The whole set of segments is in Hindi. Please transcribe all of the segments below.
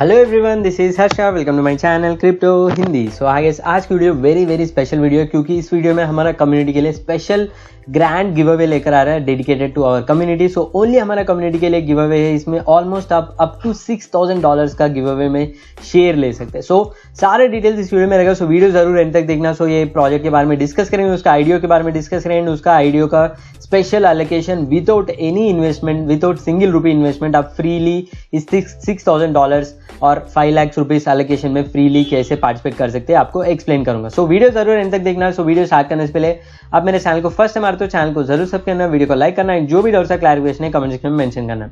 hello everyone this is Harsha welcome to my channel crypto Hindi so I guess आज की video very very special video है क्योंकि इस वीडियो में हमारा कम्युनिटी के लिए स्पेशल ग्रैंड गिव अवे लेकर आ रहा है dedicated to our community so only हमारा कम्युनिटी के लिए गिव अवे है इसमें ऑलमोस्ट आप up to six thousand dollars का गिव अवे में शेयर ले सकते हैं सो so, सारे डिटेल्स इस वीडियो में रहेगा सो so, वीडियो जरूर एंड तक देखना सो so, ये प्रोजेक्ट के बारे में डिस्कस करेंगे उसका आइडियो के बारे में डिस्कस करेंगे उसका आइडियो का special allocation without any investment without single rupee investment आप फ्रीली इस सिक्स थाउजेंड डॉलर और फाइव लैक्स रुपीज एलोकेशन में फ्रीली कैसे पार्टिसिपेट कर सकते हैं आपको एक्सप्लेन करूंगा सो so, वीडियो जरूर एंड तक देखना सो so, वीडियो स्टार्ट करने से पहले आप मेरे चैनल को फर्स्ट टाइम पर तो चैनल को जरूर सब करना वीडियो को लाइक करना जो भी डाउट क्लैरिफिकेशन है कमेंट सेक्शन में मेंशन करना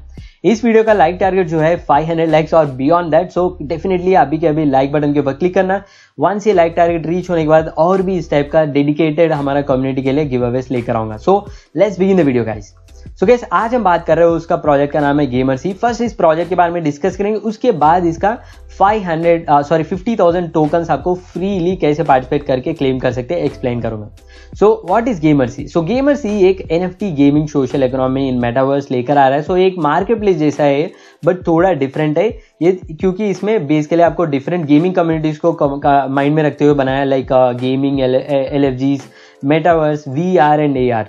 इस वीडियो का लाइक टारगेट जो है 500 हंड्रेड लाइक्स और बियॉन्ड दैट सो डेफिनेटली अभी के अभी लाइक बटन के ऊपर क्लिक करना वंस ये लाइक टारगेट रीच होने के बाद और भी इस टाइप का डेडिकेटेड हमारा कम्युनिटी के लिए गिव अवेस लेकर आऊंगा so let's begin the video guys so guys आज हम बात कर रहे हो उसका प्रोजेक्ट का नाम है गेमर सी फर्स्ट इस प्रोजेक्ट के बारे में डिस्कस करेंगे उसके बाद इसका 500 सॉरी 50,000 टोकन्स आपको फ्रीली कैसे पार्टिसिपेट करके क्लेम कर सकते हैं एक्सप्लेन करूंगा so what is gamer C so gamer C एक an gaming social economy in metaverse लेकर आ रहा है सो so, एक मार्केट प्लेस जैसा है बट थोड़ा डिफरेंट है ये क्योंकि इसमें बेसिकली आपको डिफरेंट गेमिंग कम्युनिटीज को माइंड में रखते हुए बनाया like gaming L F Gs metaverse V R and A R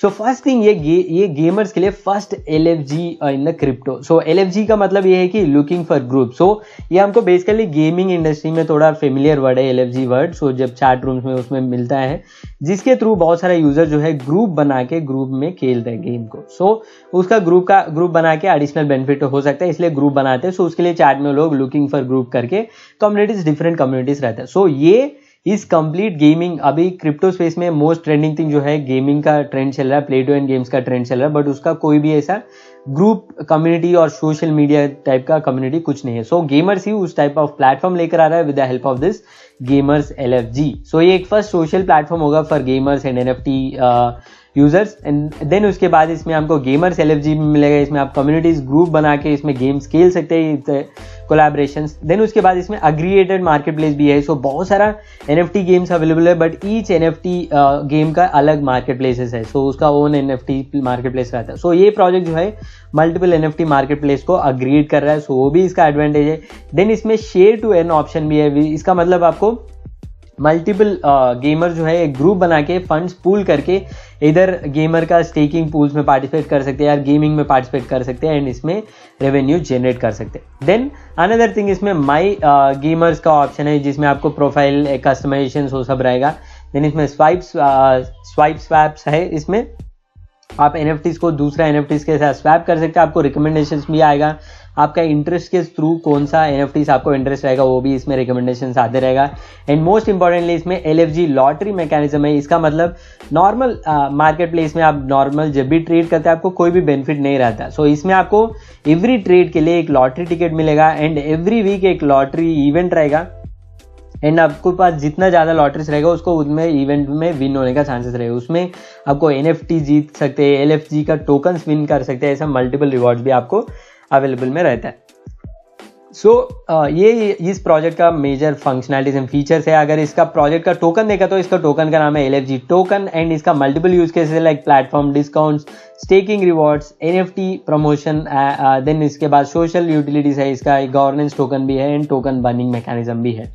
so first thing ये गे, ये गेमर्स के लिए first L F G in the crypto so L F G का मतलब ये है कि लुकिंग फॉर ग्रुप सो ये हमको बेसिकली गेमिंग इंडस्ट्री में थोड़ा फेमिलियर वर्ड है L F G word so जब चैट रूम्स में उसमें मिलता है जिसके थ्रू बहुत सारे यूजर जो है ग्रुप बना के ग्रुप में खेलते हैं गेम को सो so, उसका ग्रुप का ग्रुप बना के एडिशनल बेनिफिट हो सकता है इसलिए ग्रुप बनाते हैं सो so, उसके लिए चैट में लोग लुकिंग फॉर ग्रुप करके कम्युनिटीज डिफरेंट कम्युनिटीज रहता है सो so, ये इस कंप्लीट गेमिंग अभी क्रिप्टो स्पेस में मोस्ट ट्रेंडिंग थिंग जो है गेमिंग का ट्रेंड चल रहा है प्ले टू एंड गेम्स का ट्रेंड चल रहा है बट उसका कोई भी ऐसा ग्रुप कम्युनिटी और सोशल मीडिया टाइप का कम्युनिटी कुछ नहीं है सो so, गेमर्स ही उस टाइप ऑफ प्लेटफॉर्म लेकर आ रहा है with the help of this gamers L F G so ये एक फर्स्ट सोशल प्लेटफॉर्म होगा for gamers and N F T users and then उसके बाद इसमें आपको गेमर्स एल एफ में मिलेगा इसमें आप कम्युनिटीज ग्रुप बना के इसमें गेम्स खेल सकते हैं कोलाब्रेशन देन उसके बाद इसमें अग्रीएटेड मार्केट प्लेस भी है सो so, बहुत सारा N F T games available है but each N F T game का अलग मार्केट प्लेसेस है सो so, उसका own N F T market place रहता है सो so, ये प्रोजेक्ट जो है multiple N F T market place को अग्रीड कर रहा है सो so, वो भी इसका एडवांटेज है देन इसमें शेयर टू एन ऑप्शन भी है इसका मतलब आपको मल्टीपल गेमर uh, जो है एक ग्रुप बना के फंड्स पूल करके इधर गेमर का स्टेकिंग पूल्स में पार्टिसिपेट कर सकते हैं यार गेमिंग में पार्टिसिपेट कर सकते हैं एंड इसमें रेवेन्यू जनरेट कर सकते हैं देन अनदर थिंग इसमें माई गेमर्स uh, का ऑप्शन है जिसमें आपको प्रोफाइल कस्टमाइजेशन वो सब रहेगा देन इसमें स्वाइप स्वाइप स्वैप्स है इसमें आप एन को दूसरा एन के साथ स्वैप कर सकते हैं आपको रिकमेंडेशन भी आएगा आपका इंटरेस्ट के थ्रू कौन सा एन आपको इंटरेस्ट रहेगा वो भी इसमें रिकमेंडेशन आते रहेगा एंड मोस्ट इंपॉर्टेंटली इसमें एल लॉटरी मैकेनिज्म है इसका मतलब नॉर्मल मार्केट प्लेस में आप नॉर्मल जब भी ट्रेड करते हैं आपको कोई भी बेनिफिट नहीं रहता सो so, इसमें आपको एवरी ट्रेड के लिए एक लॉटरी टिकट मिलेगा एंड एवरी वीक एक लॉटरी इवेंट रहेगा एंड आपको पास जितना ज़्यादा लॉटरीज रहेगा उसको उसमें इवेंट में विन होने का चांसेस रहेगा उसमें आपको एन जीत सकते हैं एल का टोकन्स विन कर सकते हैं ऐसा मल्टीपल रिवॉर्ड्स भी आपको अवेलेबल में रहता है सो so, ये इस प्रोजेक्ट का मेजर फंक्शनैलिटीज एंड फीचर्स है अगर इसका प्रोजेक्ट का टोकन देखा तो इसका टोकन का नाम है एल टोकन एंड इसका multiple use cases like platform discounts staking rewards and promotion then इसके बाद सोशल यूटिलिटीज है इसका गवर्नेंस टोकन भी है एंड टोकन बर्निंग मैकेनिज्म भी है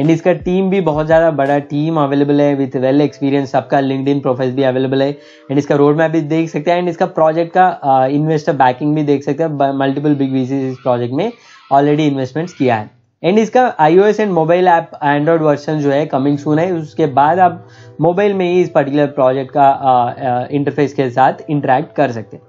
एंड इसका टीम भी बहुत ज़्यादा बड़ा टीम अवेलेबल है विथ वेल एक्सपीरियंस सबका लिंकड इन प्रोफाइल भी अवेलेबल है एंड इसका रोड मैप भी देख सकते हैं एंड इसका प्रोजेक्ट का इन्वेस्टर बैकिंग भी देख सकते हैं मल्टीपल बिग वीसी इस प्रोजेक्ट में ऑलरेडी इन्वेस्टमेंट्स किया है एंड इसका iOS and mobile app android version जो है कमिंग सून है उसके बाद आप मोबाइल में ही इस पर्टिकुलर प्रोजेक्ट का इंटरफेस के साथ इंटरेक्ट कर सकते हैं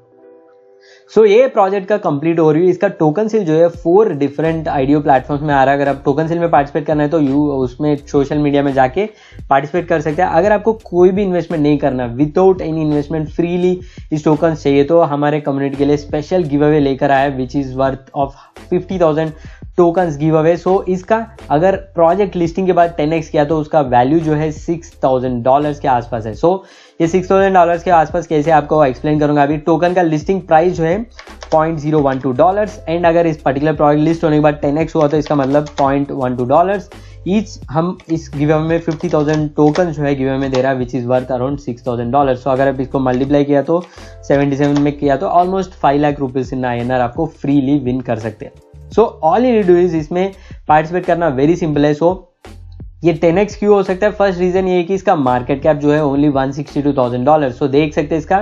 सो ये प्रोजेक्ट का कंप्लीट हो रही है इसका टोकन सिल जो है फोर डिफरेंट आइडियो प्लेटफॉर्म्स में आ रहा है अगर आप टोकन सिल में पार्टिसिपेट करना है तो यू उसमें सोशल मीडिया में जाके पार्टिसिपेट कर सकते हैं अगर आपको कोई भी इन्वेस्टमेंट नहीं करना विदाउट एनी इन्वेस्टमेंट फ्रीली इस टोकन चाहिए तो हमारे कम्युनिटी के लिए स्पेशल गिव अवे लेकर आया which is worth of fifty thousand tokens give away so इसका अगर प्रोजेक्ट लिस्टिंग के बाद टेन किया तो उसका वैल्यू जो है सिक्स थाउजेंड डॉलर के आसपास है सो so, ये सिक्स थाउजेंड डॉलर के आसपास कैसे आपको एक्सप्लेन करूंगा अभी टोकन का लिस्टिंग प्राइस जो है point zero one two dollars and अगर इस पर्टिकुलर प्रोडक्ट लिस्ट होने के बाद टेन एक्स हुआ तो इसका मतलब point one two dollars each हम इस गिवे में फिफ्टी थाउजेंड टोकन जो है गिवे में दे रहा है which is worth around six thousand dollar so अगर आप इसको मल्टीप्लाई किया तो सेवेंटी सेवन में किया तो almost five lakh rupees in I आपको फ्रीली विन कर सकते हैं so all you do is इसमें पार्टिसिपेट करना वेरी सिंपल है सो so, ये टेन एक्स क्यों हो सकता है फर्स्ट रीजन ये है कि इसका मार्केट कैप जो है only one sixty two thousand dollar so देख सकते हैं इसका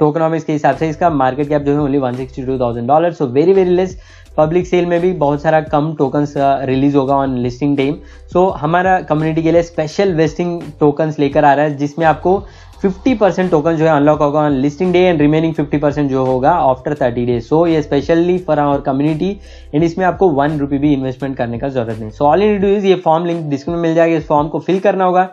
टोकनॉमिक्स के हिसाब से इसका मार्केट कैप जो है only one sixty two thousand dollar so very very less public sale में भी बहुत सारा कम टोकन्स रिलीज होगा ऑन लिस्टिंग टाइम सो हमारा कम्युनिटी के लिए स्पेशल वेस्टिंग टोकन्स लेकर आ रहा है जिसमें आपको फिफ्टी परसेंट टोकन जो है अनलॉक होगा on listing day and remaining fifty percent जो होगा आफ्टर थर्टी डेज सो ये specially for our community and इसमें आपको वन रुपी भी इन्वेस्टमेंट करने का जरूरत नहीं so all in do is ये फॉर्म लिंक डिस्क्रिप्शन में मिल जाएगा इस फॉर्म को फिल करना होगा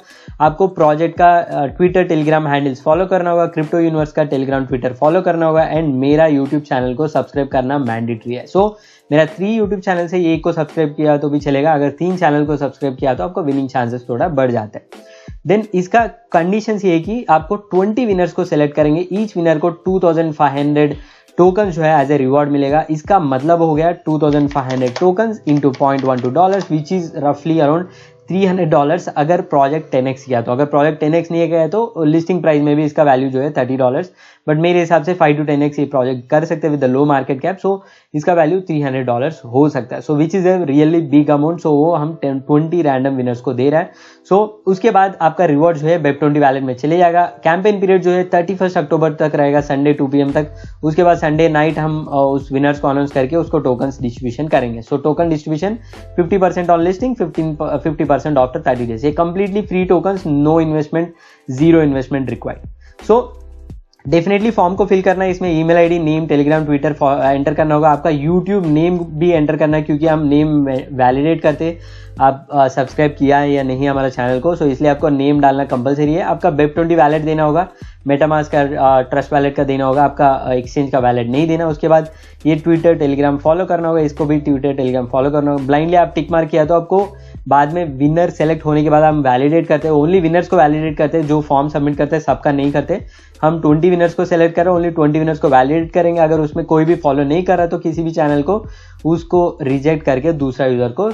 आपको प्रोजेक्ट का ट्विटर टेलीग्राम हैंडल्स फॉलो करना होगा क्रिप्टो यूनिवर्स का टेलीग्राम ट्विटर फॉलो करना होगा एंड मेरा यूट्यूब चैनल को सब्सक्राइब करना मैंडेटरी है सो so, मेरा थ्री यूट्यूब चैनल से एक को सब्सक्राइब किया तो भी चलेगा अगर तीन चैनल को सब्सक्राइब किया तो आपको विनिंग चांसेस थोड़ा बढ़ जाता है देन इसका कंडीशन ये है कि आपको 20 विनर्स को सेलेक्ट करेंगे ईच विनर को 2500 टोकन जो है एज ए रिवॉर्ड मिलेगा इसका मतलब हो गया 2500 token into point one two dollar which is रफली अराउंड थ्री हंड्रेड डॉलर्स अगर प्रोजेक्ट टेन एक्स किया तो अगर प्रोजेक्ट टेन एक्स नहीं गया तो लिस्टिंग प्राइस में भी इसका वैल्यू जो है थर्टी डॉलर्स बट मेरे हिसाब से फाइव टू टेन एक्स ये प्रोजेक्ट कर सकते with the low market cap so इसका वैल्यू थ्री हंड्रेड डॉलर्स हो सकता है so which is a really big amount so वो हम ट्वेंटी रैंडम विनर्स को दे रहा है सो so, उसके बाद आपका रिवॉर्ड जो है वेब ट्वेंटी वैलेट में चले जाएगा कैंपेन पीरियड जो है थर्टी फर्स्ट अक्टूबर तक रहेगा संडे टू पी तक उसके बाद संडे नाइट हम उस विनर्स को अनाउंस करके उसको टोकन डिस्ट्रीब्यूशन करेंगे so token distribution fifty percent on listing fifty fifty percent after thirty days ये completely free token no investment zero investment required so definitely form को फिल करना है इसमें email ID name Telegram Twitter enter करना होगा आपका यूट्यूब नेम भी एंटर करना है क्योंकि हम नेम वैलिडेट करते आप सब्सक्राइब uh, किया है या नहीं हमारा चैनल को सो so इसलिए आपको नेम डालना कंपलसरी है आपका वेब ट्वेंटी वैलेट देना होगा मेटामास का ट्रस्ट वैलेट का देना होगा आपका एक्सचेंज का वैलेट नहीं देना उसके बाद ये ट्विटर टेलीग्राम फॉलो करना होगा इसको भी ट्विटर टेलीग्राम फॉलो करना होगा ब्लाइंडली आप टिक मार किया तो आपको बाद में विनर सेलेक्ट होने के बाद हम वैलिडेट करते हैं ओनली विनर्स को वैलिडेट करते हैं जो फॉर्म सबमिट करते हैं सबका नहीं करते हम ट्वेंटी विनर्स को सेलेक्ट कर रहे हैं ओनली ट्वेंटी विनर्स को वैलिडेट करेंगे अगर उसमें कोई भी फॉलो नहीं कर रहा तो किसी भी चैनल को उसको रिजेक्ट करके दूसरा यूज़र को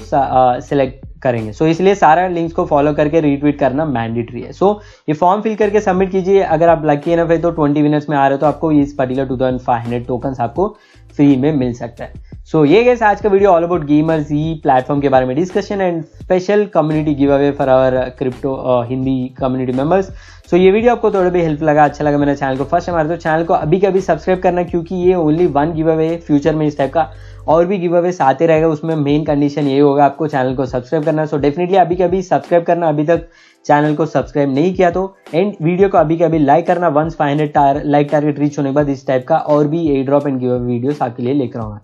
सेलेक्ट करेंगे सो so, इसलिए सारा लिंक्स को फॉलो करके रीट्वीट करना मैंडेटरी है सो so, ये फॉर्म फिल करके सबमिट कीजिए अगर आप लकी एनफ है तो ट्वेंटी मिनट्स में आ रहे हो तो आपको इस particular two thousand five hundred tokens आपको फ्री में मिल सकता है सो ये गैस आज का video all about gamers E platform के बारे में discussion and special community give away for our crypto Hindi community members so ये वीडियो आपको थोड़ा भी हेल्प लगा अच्छा लगा मेरे चैनल को फर्स्ट हमारे तो चैनल को अभी के अभी सब्सक्राइब करना क्योंकि ये only one give away future में इस टाइप का और भी गिव अवेस आते रहेगा उसमें मेन कंडीशन ये होगा आपको चैनल को सब्सक्राइब करना सो डेफिनेटली अभी के अभी सब्सक्राइब करना अभी तक चैनल को सब्सक्राइब नहीं किया तो एंड वीडियो को अभी के अभी लाइक करना once five hundred like target reach होने के बाद इस टाइप का और भी a drop and give away videos आपके लिए लेकर आऊंगा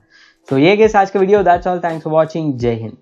तो ये केस आज का video that's all thanks for watching Jai Hind